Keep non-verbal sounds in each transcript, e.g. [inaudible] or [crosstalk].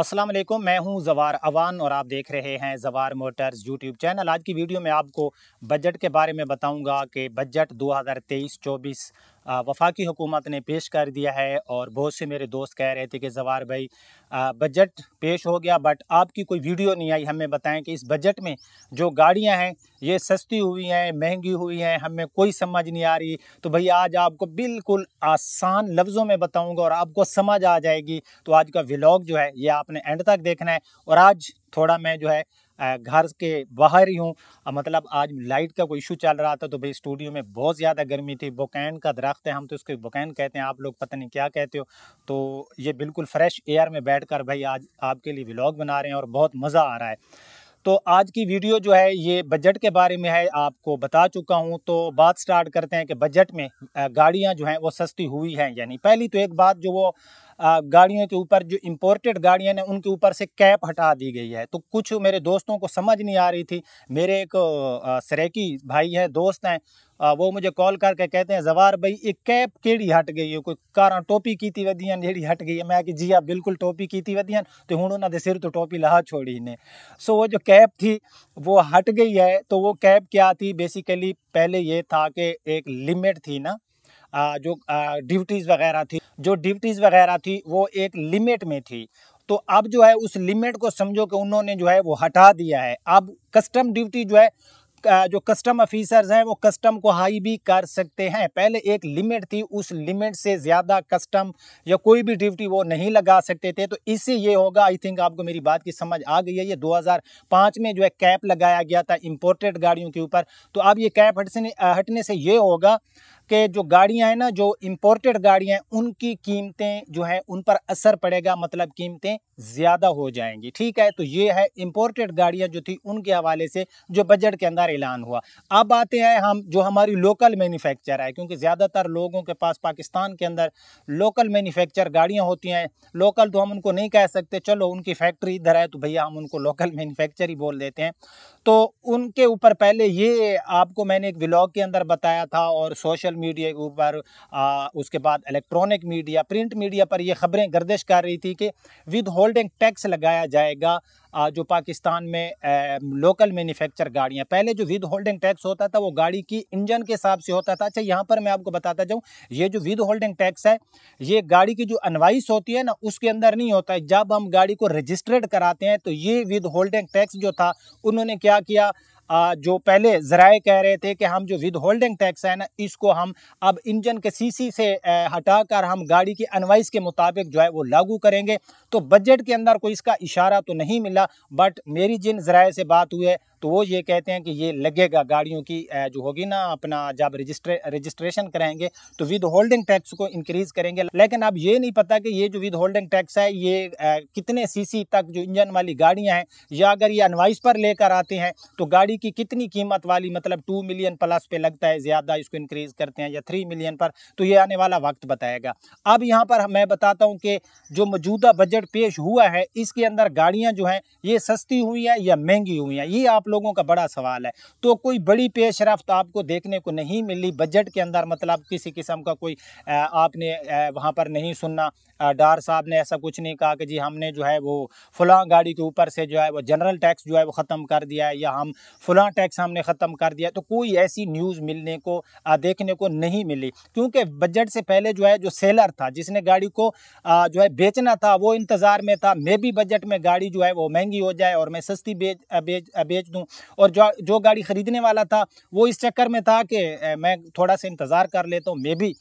अस्सलाम वालेकुम मैं हूं जवार अवान और आप देख रहे हैं जवार मोटर्स यूट्यूब चैनल आज की वीडियो में आपको बजट के बारे में बताऊंगा कि बजट 2023-24 वफाकी हुकूमत ने पेश कर दिया है और बहुत से मेरे दोस्त कह रहे थे कि जवार भाई बजट पेश हो गया बट आपकी कोई वीडियो नहीं आई हमें बताएं कि इस बजट में जो गाड़ियां हैं ये सस्ती हुई हैं महंगी हुई हैं हमें कोई समझ नहीं आ रही तो भाई आज आपको बिल्कुल आसान लफ्ज़ों में बताऊंगा और आपको समझ आ जाएगी तो आज का व्लॉग जो है ये आपने एंड तक देखना है और आज थोड़ा मैं जो है घर के बाहर ही हूँ मतलब आज लाइट का कोई इशू चल रहा था तो भाई स्टूडियो में बहुत ज़्यादा गर्मी थी बोकैन का दरख्त है हम तो उसके बोकैन कहते हैं आप लोग पता नहीं क्या कहते हो तो ये बिल्कुल फ्रेश एयर में बैठ कर भाई आज आपके लिए ब्लॉग बना रहे हैं और बहुत मज़ा आ रहा है तो आज की वीडियो जो है ये बजट के बारे में है आपको बता चुका हूँ तो बात स्टार्ट करते हैं कि बजट में गाड़ियाँ जो हैं वो सस्ती हुई हैं यानी पहली तो एक बात जो वो गाड़ियों के ऊपर जो इम्पोर्टेड गाड़ियाँ हैं उनके ऊपर से कैप हटा दी गई है तो कुछ मेरे दोस्तों को समझ नहीं आ रही थी मेरे एक सरेकी भाई हैं दोस्त हैं वो मुझे कॉल करके कहते हैं जवार भाई ये कैप केड़ी हट गई है कोई कारण टोपी कीती वदियन जी हट गई है मैं कि जी आप बिल्कुल टोपी कीती वदियन तो हूँ उन्होंने सिर तो टोपी लहा छोड़ी ने सो वो जो कैप थी वो हट गई है तो वो कैप क्या थी बेसिकली पहले ये था कि एक लिमिट थी ना जो ड्यूटीज़ वगैरह थी जो ड्यूटीज़ वगैरह थी वो एक लिमिट में थी तो अब जो है उस लिमिट को समझो कि उन्होंने जो है वो हटा दिया है अब कस्टम ड्यूटी जो है जो कस्टम ऑफिसर्स हैं वो कस्टम को हाई भी कर सकते हैं पहले एक लिमिट थी उस लिमिट से ज़्यादा कस्टम या कोई भी ड्यूटी वो नहीं लगा सकते थे तो इससे ये होगा आई थिंक आपको मेरी बात की समझ आ गई है ये 2005 में जो है कैप लगाया गया था इम्पोर्टेड गाड़ियों के ऊपर तो अब ये कैप हटने हटने से ये होगा के जो गाड़ियां हैं ना जो इम्पोर्टेड गाड़ियां हैं उनकी कीमतें जो है उन पर असर पड़ेगा मतलब कीमतें ज़्यादा हो जाएंगी ठीक है तो ये है इम्पोर्टेड गाड़ियां जो थी उनके हवाले से जो बजट के अंदर ऐलान हुआ अब आते हैं हम जो हमारी लोकल मैन्युफैक्चर है क्योंकि ज़्यादातर लोगों के पास पाकिस्तान के अंदर लोकल मैन्युफैक्चर गाड़ियाँ होती हैं लोकल तो हम उनको नहीं कह सकते चलो उनकी फैक्ट्री इधर है तो भैया हम उनको लोकल मैन्युफैक्चर [laughs] ही बोल देते हैं तो उनके ऊपर पहले ये आपको मैंने एक ब्लॉग के अंदर बताया था और सोशल सोशल मीडिया के ऊपर उसके बाद इलेक्ट्रॉनिक मीडिया प्रिंट मीडिया पर ये खबरें गर्दिश कर रही थी कि विद होल्डिंग टैक्स लगाया जाएगा जो पाकिस्तान में लोकल मैन्युफैक्चर गाड़ियाँ पहले जो विद होल्डिंग टैक्स होता था वो गाड़ी की इंजन के हिसाब से होता था अच्छा यहाँ पर मैं आपको बताता जाऊँ ये जो विद होल्डिंग टैक्स है ये गाड़ी की जो अनवाइस होती है ना उसके अंदर नहीं होता है जब हम गाड़ी को रजिस्टर्ड कराते हैं तो ये विद होल्डिंग टैक्स जो था उन्होंने क्या किया जो पहले जराए कह रहे थे कि हम जो विद होल्डिंग टैक्स है ना इसको हम अब इंजन के सीसी से हटाकर हम गाड़ी की अनवाइस के मुताबिक जो है वो लागू करेंगे तो बजट के अंदर कोई इसका इशारा तो नहीं मिला बट मेरी जिन जराए से बात हुई है तो वो ये कहते हैं कि ये लगेगा गाड़ियों की जो होगी ना अपना जब रजिस्ट्रे रजिस्ट्रेशन कराएंगे तो विद होल्डिंग टैक्स को इंक्रीज़ करेंगे लेकिन अब ये नहीं पता कि ये जो विद होल्डिंग टैक्स है ये कितने सीसी तक जो इंजन वाली गाड़ियां हैं या अगर ये अनवाइस पर लेकर आते हैं तो गाड़ी की कितनी कीमत वाली मतलब टू मिलियन प्लस पे लगता है ज़्यादा इसको इंक्रीज़ करते हैं या थ्री मिलियन पर तो ये आने वाला वक्त बताएगा अब यहाँ पर मैं बताता हूँ कि जो मौजूदा बजट पेश हुआ है इसके अंदर गाड़ियाँ जो हैं ये सस्ती हुई हैं या महंगी हुई हैं ये आप लोगों का बड़ा सवाल है तो कोई बड़ी पेश रफ्त आपको देखने को नहीं मिली बजट के अंदर मतलब किसी किस्म का कोई आपने वहाँ पर नहीं सुनना डार साहब ने ऐसा कुछ नहीं कहा कि जी हमने जो है वो फलां गाड़ी के ऊपर से जो है वो जनरल टैक्स जो है वो ख़त्म कर दिया है या हम फलां टैक्स हमने ख़त्म कर दिया तो कोई ऐसी न्यूज़ मिलने को देखने को नहीं मिली क्योंकि बजट से पहले जो है जो सेलर था जिसने गाड़ी को जो है बेचना था वो इंतज़ार में था मे भी बजट में गाड़ी जो है वो महंगी हो जाए और मैं सस्ती बेच बेच बेच दूँ हूँ और जो जो गाड़ी ख़रीदने वाला था वो इस चक्कर में था कि मैं थोड़ा सा इंतज़ार कर लेता हूँ मे भी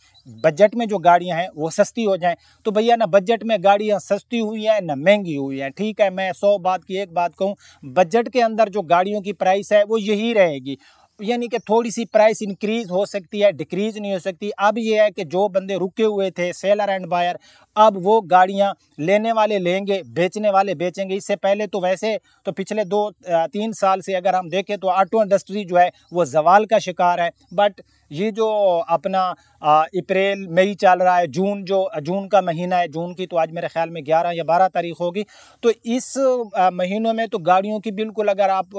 बजट में जो गाड़ियाँ हैं वो सस्ती हो जाएँ तो भैया ना बजट में गाड़ियाँ सस्ती हुई हैं ना महंगी हुई हैं ठीक है मैं सौ बात की एक बात कहूँ बजट के अंदर जो गाड़ियों की प्राइस है वो यही रहेगी यानी कि थोड़ी सी प्राइस इंक्रीज हो सकती है डिक्रीज नहीं हो सकती अब ये है कि जो बंदे रुके हुए थे सेलर एंड बायर अब वो गाड़ियां लेने वाले लेंगे बेचने वाले बेचेंगे इससे पहले तो वैसे तो पिछले दो तीन साल से अगर हम देखें तो ऑटो इंडस्ट्री जो है वो जवाल का शिकार है बट ये जो अपना अप्रैल मई चल रहा है जून जो जून का महीना है जून की तो आज मेरे ख्याल में ग्यारह या बारह तारीख होगी तो इस महीनों में तो गाड़ियों की बिल्कुल अगर आप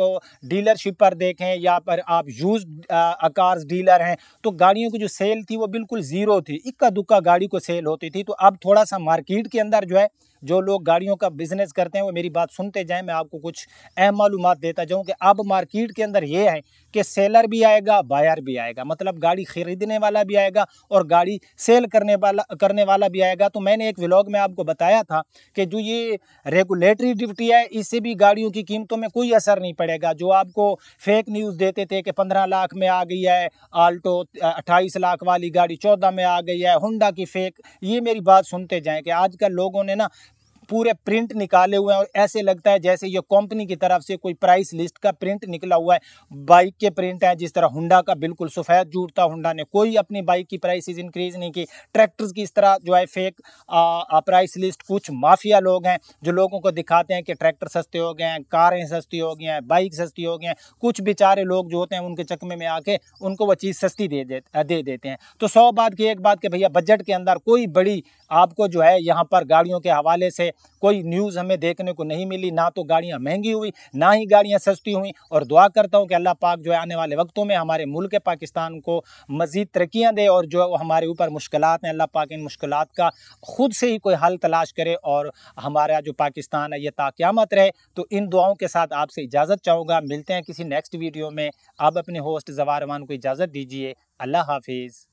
डीलरशिप पर देखें या पर आप यूज अकार्स डीलर हैं तो गाड़ियों की जो सेल थी वो बिल्कुल ज़ीरो थी इक्का दुक्का गाड़ी को सेल होती थी तो अब थोड़ा सा मार्केट के अंदर जो है जो लोग गाड़ियों का बिज़नेस करते हैं वो मेरी बात सुनते जाएँ मैं आपको कुछ अहम मालूम देता जाऊँ कि अब मार्केट के अंदर ये है कि सेलर भी आएगा बायर भी आएगा मतलब गाड़ी ख़रीदने वाला भी आएगा और गाड़ी सेल करने वाला करने वाला भी आएगा तो मैंने एक व्लॉग में आपको बताया था कि जो ये रेगुलेटरी ड्यूटी है इससे भी गाड़ियों की कीमतों में कोई असर नहीं पड़ेगा जो आपको फेक न्यूज़ देते थे कि पंद्रह लाख में आ गई है आल्टो अट्ठाईस लाख वाली गाड़ी चौदह में आ गई है हुडा की फेक ये मेरी बात सुनते जाएँ कि आजकल लोगों ने ना पूरे प्रिंट निकाले हुए हैं और ऐसे लगता है जैसे ये कंपनी की तरफ से कोई प्राइस लिस्ट का प्रिंट निकला हुआ है बाइक के प्रिंट हैं जिस तरह हुंडा का बिल्कुल सफ़ेद जूटता हुंडा ने कोई अपनी बाइक की प्राइसेस इंक्रीज नहीं की ट्रैक्टर्स की इस तरह जो है फेक प्राइस लिस्ट कुछ माफिया लोग हैं जो लोगों को दिखाते हैं कि ट्रैक्टर सस्ते हो गए हैं कारें सस्ती हो गई हैं बाइक सस्ती हो गई हैं कुछ बेचारे लोग जो होते हैं उनके चकमे में आके उनको वो चीज़ सस्ती दे दे दे देते हैं तो सौ बात की एक बात कि भैया बजट के अंदर कोई बड़ी आपको जो है यहाँ पर गाड़ियों के हवाले से कोई न्यूज़ हमें देखने को नहीं मिली ना तो गाड़ियाँ महंगी हुई ना ही गाड़ियाँ सस्ती हुई और दुआ करता हूँ कि अल्लाह पाक जो है आने वाले वक्तों में हमारे मुल्क पाकिस्तान को मज़ीद तरक्याँ दे और जो हमारे ऊपर मुश्किल हैं अल्लाह पाक इन मुश्किल का ख़ुद से ही कोई हल तलाश करे और हमारा जो पाकिस्तान है ये ताक़्यामत रहे तो इन दुआओं के साथ आपसे इजाज़त चाहूँगा मिलते हैं किसी नेक्स्ट वीडियो में आप अपने होस्ट जवारवान को इजाज़त दीजिए अल्लाह हाफिज़